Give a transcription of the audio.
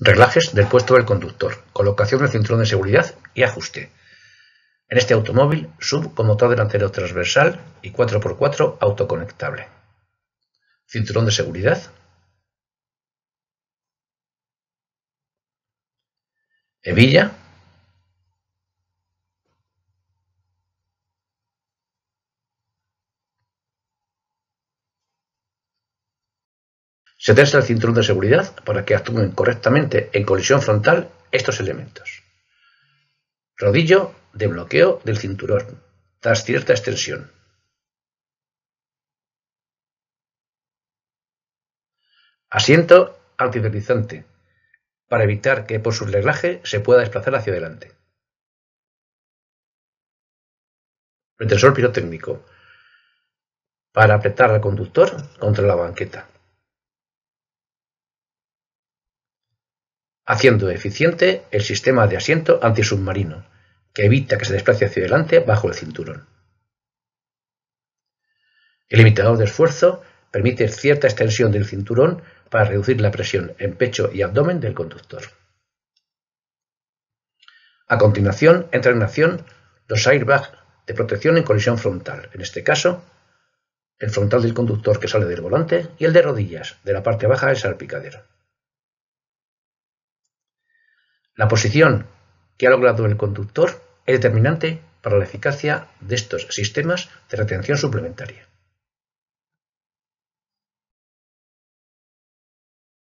Reglajes del puesto del conductor, colocación del cinturón de seguridad y ajuste. En este automóvil, sub con motor delantero transversal y 4x4 autoconectable. Cinturón de seguridad. Hebilla Se tensa el cinturón de seguridad para que actúen correctamente en colisión frontal estos elementos. Rodillo de bloqueo del cinturón, tras cierta extensión. Asiento antideslizante, para evitar que por su reglaje se pueda desplazar hacia adelante. Retensor pirotécnico, para apretar al conductor contra la banqueta. haciendo eficiente el sistema de asiento antisubmarino, que evita que se desplace hacia adelante bajo el cinturón. El limitador de esfuerzo permite cierta extensión del cinturón para reducir la presión en pecho y abdomen del conductor. A continuación, entra en acción los airbags de protección en colisión frontal, en este caso, el frontal del conductor que sale del volante y el de rodillas, de la parte baja del salpicadero. La posición que ha logrado el conductor es determinante para la eficacia de estos sistemas de retención suplementaria.